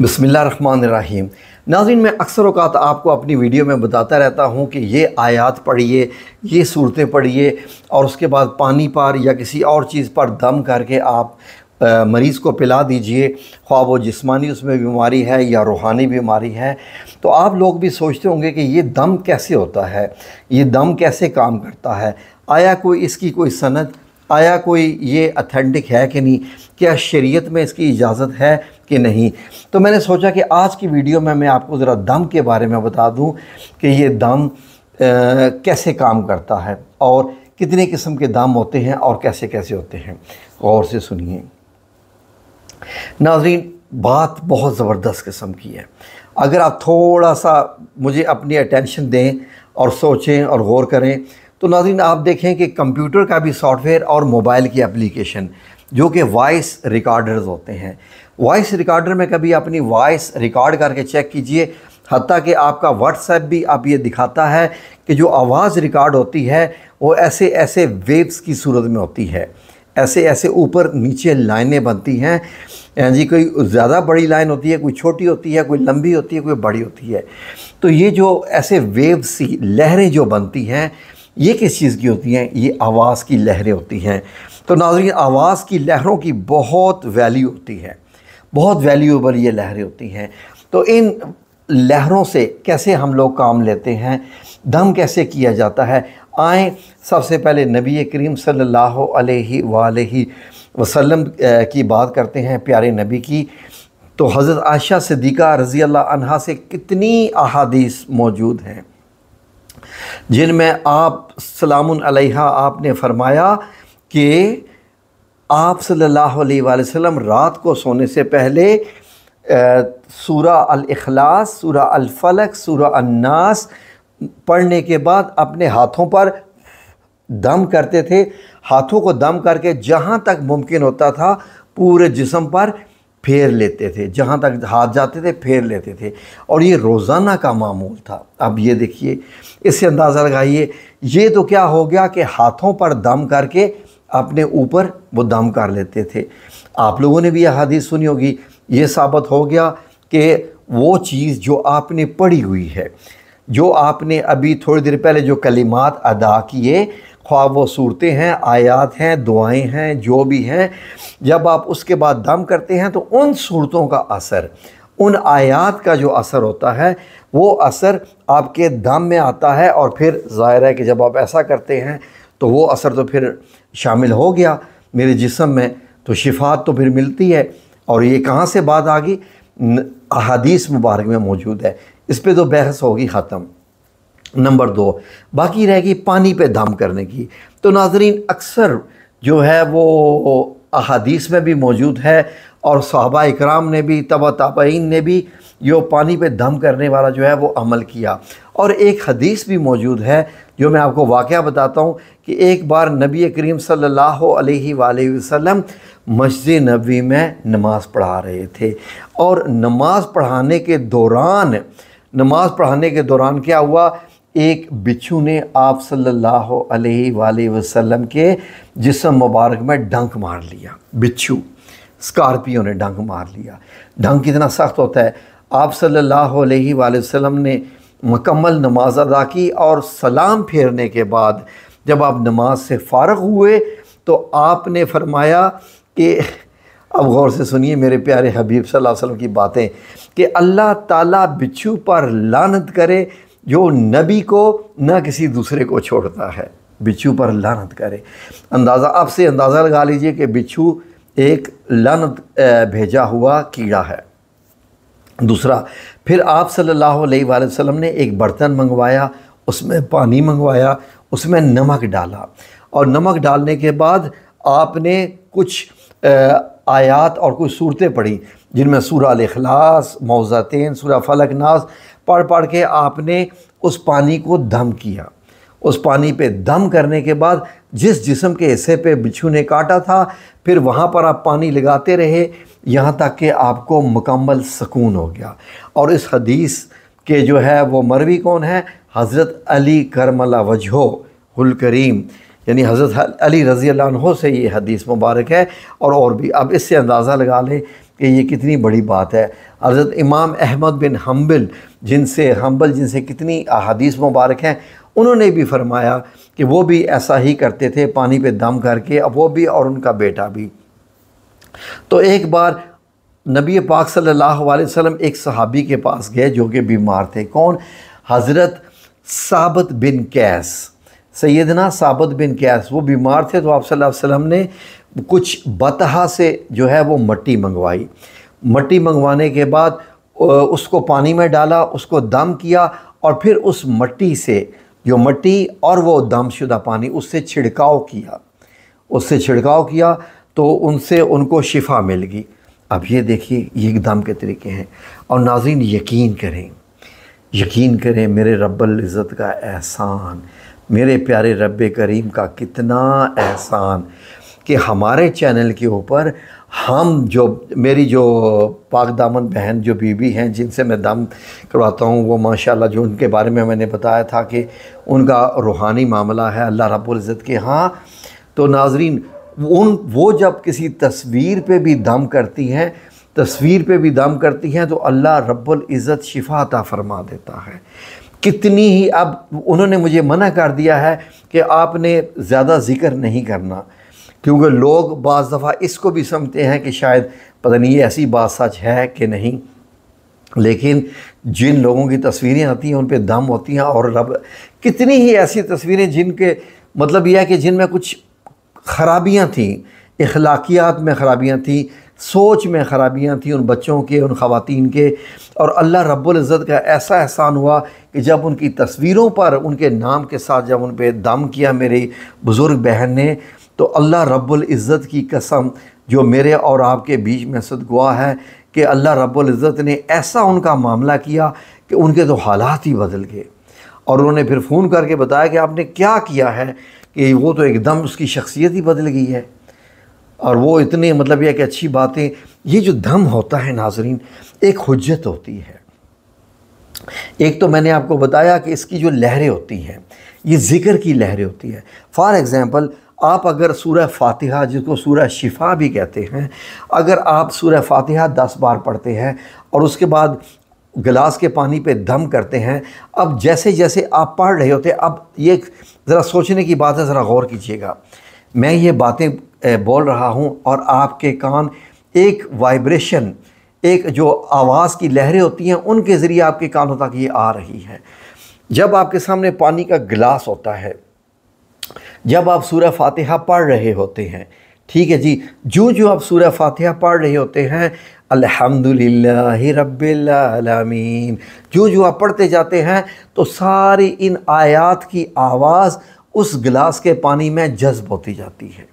रहीम नाजिन मैं अक्सर अवत आपको अपनी वीडियो में बताता रहता हूँ कि ये आयात पढ़िए ये सूरतें पढ़िए और उसके बाद पानी पर या किसी और चीज़ पर दम करके आप मरीज़ को पिला दीजिए ख्वाब व जिसमानी उसमें बीमारी है या रूहानी बीमारी है तो आप लोग भी सोचते होंगे कि ये दम कैसे होता है ये दम कैसे काम करता है आया कोई इसकी कोई सनत आया कोई ये अथेंटिक है कि नहीं क्या शरीयत में इसकी इजाज़त है कि नहीं तो मैंने सोचा कि आज की वीडियो में मैं आपको ज़रा दम के बारे में बता दूं कि ये दम आ, कैसे काम करता है और कितने किस्म के दाम होते हैं और कैसे कैसे होते हैं गौर से सुनिए नाजरीन बात बहुत ज़बरदस्त किस्म की है अगर आप थोड़ा सा मुझे अपनी अटेंशन दें और सोचें और गौर करें तो नाजरीन आप देखें कि कंप्यूटर का भी सॉफ्टवेयर और मोबाइल की एप्लीकेशन जो कि वॉइस रिकॉर्डर्स होते हैं वॉइस रिकॉर्डर में कभी अपनी वॉइस रिकॉर्ड करके चेक कीजिए हती कि आपका व्हाट्सएप भी आप ये दिखाता है कि जो आवाज़ रिकॉर्ड होती है वो ऐसे ऐसे वेव्स की सूरत में होती है ऐसे ऐसे ऊपर नीचे लाइनें बनती हैं हाँ जी कोई ज़्यादा बड़ी लाइन होती है कोई छोटी होती है कोई लंबी होती है कोई बड़ी होती है तो ये जो ऐसे वेव्स सी लहरें जो बनती हैं ये किस चीज़ की होती हैं ये आवाज़ की लहरें होती हैं तो नाजरीन आवाज़ की लहरों की बहुत वैल्यू होती है बहुत वैल्यूएबल ये लहरें होती हैं तो इन लहरों से कैसे हम लोग काम लेते हैं दम कैसे किया जाता है आए सबसे पहले नबी करीम सल्लल्लाहु अलैहि वालैहि वसल्लम की बात करते हैं प्यारे नबी की तो हज़रत आयशा सिद्दीक़ा रज़ी अल्लाह से कितनी अहादीस मौजूद हैं जिनमें आप सलाम अलैहा आपने फरमाया कि आप सल्लल्लाहु अलैहि वसल्लम रात को सोने से पहले सूरा अल-इखलास सूरा अल-फलक सूरा अन्नास पढ़ने के बाद अपने हाथों पर दम करते थे हाथों को दम करके जहाँ तक मुमकिन होता था पूरे जिसम पर फेर लेते थे जहाँ तक हाथ जाते थे फेर लेते थे और ये रोज़ाना का मामूल था अब ये देखिए इससे अंदाज़ा लगाइए ये तो क्या हो गया कि हाथों पर दम करके अपने ऊपर वो दम कर लेते थे आप लोगों ने भी यह हदीस सुनी होगी ये साबित हो गया कि वो चीज़ जो आपने पढ़ी हुई है जो आपने अभी थोड़ी देर पहले जो कलिमात अदा किए ख्वाब वो सूरतें हैं आयात हैं दुआएं हैं जो भी हैं जब आप उसके बाद दम करते हैं तो उन सूरतों का असर उन आयात का जो असर होता है वो असर आपके दम में आता है और फिर ज़ाहिर है कि जब आप ऐसा करते हैं तो वो असर तो फिर शामिल हो गया मेरे जिसम में तो शिफात तो फिर मिलती है और ये कहाँ से बात आ गई अहादीस मुबारक में मौजूद है इस पर तो बहस होगी ख़त्म नंबर दो बाकी रहेगी पानी पे दम करने की तो नाजरीन अक्सर जो है वो अहादीस में भी मौजूद है और सहाबा इकराम ने भी तबा तबाइन ने भी यो पानी पे दम करने वाला जो है वो अमल किया और एक हदीस भी मौजूद है जो मैं आपको वाक़ बताता हूँ कि एक बार नबी करीम सल्लल्लाहु अलैहि वसल्लम मस्जिद नबी में नमाज़ पढ़ा रहे थे और नमाज़ पढ़ाने के दौरान नमाज़ पढ़ाने के दौरान क्या हुआ एक बिच्छू ने आप सल्लल्लाहु अलैहि वसल्लम के जिसम मुबारक में डंक मार लिया बिच्छू स्कॉर्पियो ने डंक मार लिया डंक इतना सख्त होता है आप सल्लल्लाहु अलैहि वसल्लम ने मकम्मल नमाज अदा की और सलाम फेरने के बाद जब आप नमाज से फारग हुए तो आपने फरमाया कि अब गौर से सुनिए मेरे प्यारे हबीब सल्लल्लाहु अलैहि वसल्लम की बातें कि अल्लाह ताला बिच्छू पर लानत करे जो नबी को ना किसी दूसरे को छोड़ता है बिच्छू पर लानत करे अंदाज़ा आपसे से अंदाज़ा लगा लीजिए कि बिच्छू एक लानत भेजा हुआ कीड़ा है दूसरा फिर आप सल्लल्लाहु अलैहि वसल्लम ने एक बर्तन मंगवाया उसमें पानी मंगवाया उसमें नमक डाला और नमक डालने के बाद आपने कुछ आयात और कुछ सूरतें पढ़ी जिनमें सूरा अखलास मौज़ातीन सूरा फलक नास पढ़ पढ़ के आपने उस पानी को दम किया उस पानी पे दम करने के बाद जिस जिसम के हिस्से पे बिच्छू ने काटा था फिर वहाँ पर आप पानी लगाते रहे यहाँ तक कि आपको मुकम्मल सुकून हो गया और इस हदीस के जो है वो मरवी कौन है हज़रत अली करमला वजहो हुल करीम यानी हज़रत अली रज़ी से ये हदीस मुबारक है और और भी अब इससे अंदाज़ा लगा लें कि ये कितनी बड़ी बात है हज़रत इमाम अहमद बिन हम्बल जिनसे हम्बल जिनसे कितनी अहादीस मुबारक हैं उन्होंने भी फरमाया कि वो भी ऐसा ही करते थे पानी पे दम करके अब वो भी और उनका बेटा भी तो एक बार नबी पाक सल्लल्लाहु अलैहि वसल्लम एक सहाबी के पास गए जो कि बीमार थे कौन हज़रत साबत बिन कैस सैदना साबत बिन कैस वो बीमार थे तो आप सल्लल्लाहु ने कुछ बतहा से जो है वो मट्टी मंगवाई मट्टी मंगवाने के बाद उसको पानी में डाला उसको दम किया और फिर उस मट्टी से जो मट्टी और वो दमशुदा पानी उससे छिड़काव किया उससे छिड़काव किया तो उनसे उनको शिफा मिल गई अब ये देखिए ये दम के तरीके हैं और नाजिन यकीन करें यकीन करें मेरे रब्बल इज़्ज़त का एहसान मेरे प्यारे रब करीम का कितना एहसान कि हमारे चैनल के ऊपर हम जो मेरी जो पाक दामन बहन जो बीबी हैं जिनसे मैं दम करवाता हूँ वो माशाल्लाह जो उनके बारे में मैंने बताया था कि उनका रूहानी मामला है अल्लाह रबुल्ज़त के हाँ तो नाजरीन उन वो जब किसी तस्वीर पे भी दम करती हैं तस्वीर पे भी दम करती हैं तो अल्लाह रब्बुल इज़्ज़त शिफा अता फरमा देता है कितनी ही अब उन्होंने मुझे मना कर दिया है कि आपने ज़्यादा ज़िक्र नहीं करना क्योंकि लोग बज़ दफ़ा इसको भी समझते हैं कि शायद पता नहीं ये ऐसी बात सच है कि नहीं लेकिन जिन लोगों की तस्वीरें आती हैं उन पर दम होती हैं और रब कितनी ही ऐसी तस्वीरें जिनके मतलब यह है कि जिनमें कुछ खराबियाँ थीं अखलाकियात में खराबियाँ थीं सोच में ख़राबियाँ थी उन बच्चों के उन खातिन के और अल्लाह रब्ज़त का ऐसा एहसान हुआ कि जब उनकी तस्वीरों पर उनके नाम के साथ जब उन पर दम किया मेरी बुज़ुर्ग बहन ने तो अल्लाह रब्ज़त की कसम जो मेरे और आपके बीच में सदगुआ है कि अल्लाह रब्ज़त ने ऐसा उनका मामला किया कि उनके तो हालात ही बदल गए और उन्होंने फिर फ़ोन करके बताया कि आपने क्या किया है कि वो तो एकदम उसकी शख्सियत ही बदल गई है और वो इतने मतलब ये कि अच्छी बातें ये जो दम होता है नाजरीन एक हजत होती है एक तो मैंने आपको बताया कि इसकी जो लहरें होती हैं ये ज़िक्र की लहरें होती है फॉर एग्ज़ाम्पल आप अगर सूर्य फातिहा जिसको सूर्य शिफा भी कहते हैं अगर आप सूर्य फातिहा दस बार पढ़ते हैं और उसके बाद गिलास के पानी पे दम करते हैं अब जैसे जैसे आप पढ़ रहे होते अब ये ज़रा सोचने की बात है ज़रा गौर कीजिएगा मैं ये बातें बोल रहा हूँ और आपके कान एक वाइब्रेशन एक जो आवाज़ की लहरें होती हैं उनके ज़रिए आपके कानों तक ये आ रही है जब आपके सामने पानी का गिलास होता है जब आप सूर्य फातिहा पढ़ रहे होते हैं ठीक है जी जो जो आप सूर्य फातिहा पढ़ रहे होते हैं अल्हम्दुलिल्लाह रबीन जो जो आप पढ़ते जाते हैं तो सारी इन आयात की आवाज़ उस गिलास के पानी में जज्ब होती जाती है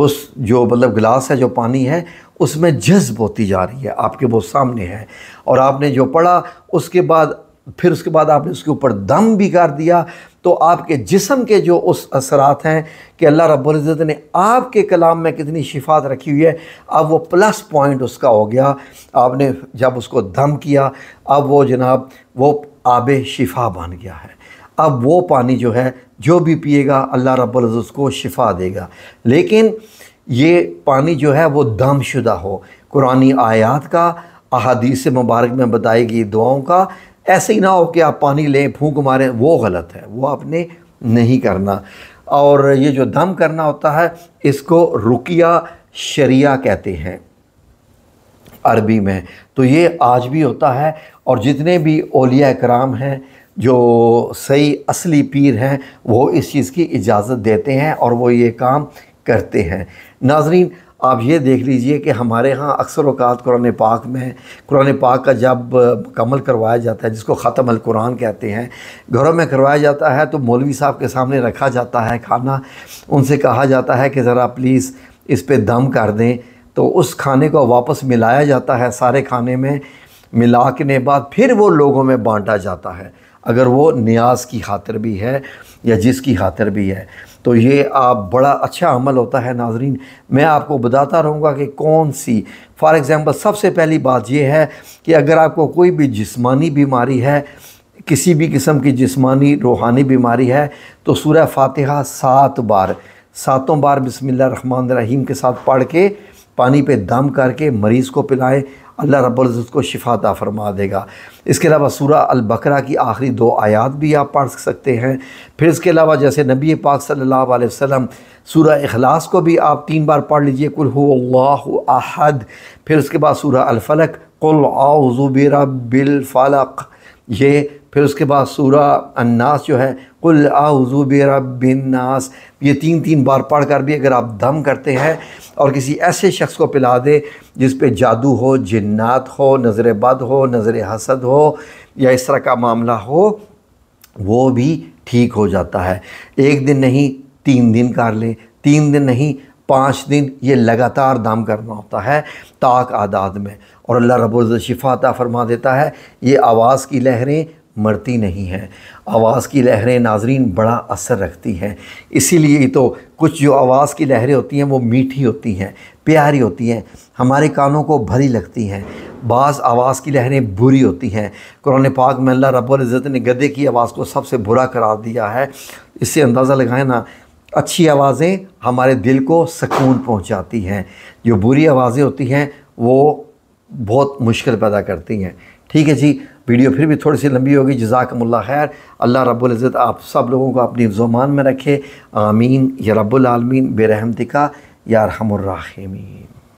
उस जो मतलब गिलास है जो पानी है उसमें जज्ब होती जा रही है आपके वो सामने है और आपने जो पढ़ा उसके बाद फिर उसके बाद आपने उसके ऊपर दम भी कर दिया तो आपके जिसम के जो उस असरात हैं कि अल्लाह रब्ज़त ने आपके कलाम में कितनी शिफात रखी हुई है अब वो प्लस पॉइंट उसका हो गया आपने जब उसको दम किया अब वो जनाब वो आब शिफा बन गया है अब वो पानी जो है जो भी पिएगा अल्लाह रब उसको शिफा देगा लेकिन ये पानी जो है वो दमशुदा हो कुरानी आयात का अहादीस मुबारक में बताई गई दुआओं का ऐसे ही ना हो कि आप पानी लें फूंक मारें वो गलत है वो आपने नहीं करना और ये जो दम करना होता है इसको रुकिया शरिया कहते हैं अरबी में तो ये आज भी होता है और जितने भी ओलिया कराम हैं जो सही असली पीर हैं वो इस चीज़ की इजाज़त देते हैं और वो ये काम करते हैं नाजरीन आप ये देख लीजिए कि हमारे यहाँ अक्सर अवकात कुरान पाक में कुरान पाक का जब मुकमल करवाया जाता है जिसको ख़त्म अल कुरान कहते हैं घरों में करवाया जाता है तो मौलवी साहब के सामने रखा जाता है खाना उनसे कहा जाता है कि ज़रा प्लीज़ इस पर दम कर दें तो उस खाने को वापस मिलाया जाता है सारे खाने में मिला के बाद फिर वो लोगों में बांटा जाता है अगर वो न्याज की खातिर भी है या जिसकी खातर भी है तो ये आप बड़ा अच्छा अमल होता है नाजरीन मैं आपको बताता रहूँगा कि कौन सी फॉर एग्ज़ाम्पल सबसे पहली बात यह है कि अगर आपको कोई भी जिस्मानी बीमारी है किसी भी किस्म की जिस्मानी रूहानी बीमारी है तो सूर्य फातहा सात बार सातों बार बसमिल्ल रहीम के साथ पढ़ के पानी पे दम करके मरीज़ को पिलाएं अल्लाह रब्ज़ उसको शिफाता फरमा देगा इसके अलावा सूरा अलबकरा की आखिरी दो आयात भी आप पढ़ सकते हैं फिर इसके अलावा जैसे नबी पाक सल्लल्लाहु अलैहि वसल्लम अखलास को भी आप तीन बार पढ़ लीजिए कुल हो अहद फिर उसके बाद सूरह अलफलक कुल आउज़ुबिर बिलफलक ये फिर उसके बाद सूरा अन्नास जो है कुल आउज़ू बिरबिननास ये तीन तीन बार पढ़ कर भी अगर आप दम करते हैं और किसी ऐसे शख्स को पिला दे जिस पे जादू हो जन्नात हो नज़र बद हो नज़र हसद हो या इस तरह का मामला हो वो भी ठीक हो जाता है एक दिन नहीं तीन दिन कर लें तीन दिन नहीं पाँच दिन ये लगातार दाम करना होता है ताक आदाद में और अल्लाह रबुल्ज़ शिफाता फरमा देता है ये आवाज़ की लहरें मरती नहीं है आवाज़ की लहरें नाजरीन बड़ा असर रखती हैं इसीलिए तो कुछ जो आवाज़ की लहरें होती हैं वो मीठी होती हैं प्यारी होती हैं हमारे कानों को भरी लगती हैं बाज़ आवाज़ की लहरें बुरी होती हैं कुरान पाक में अल्लाह रब्ज़त ने गधे की आवाज़ को सबसे बुरा करार दिया है इससे अंदाज़ा लगाए ना अच्छी आवाज़ें हमारे दिल को सकून पहुँचाती हैं जो बुरी आवाज़ें होती हैं वो बहुत मुश्किल पैदा करती हैं ठीक है जी वीडियो फिर भी थोड़ी सी लंबी होगी मुल्ला खैर अल्लाह रब्ज़त आप सब लोगों को अपनी जुमान में रखे आमीन या आलमीन बेरहमतिका या रहमर्राहमीन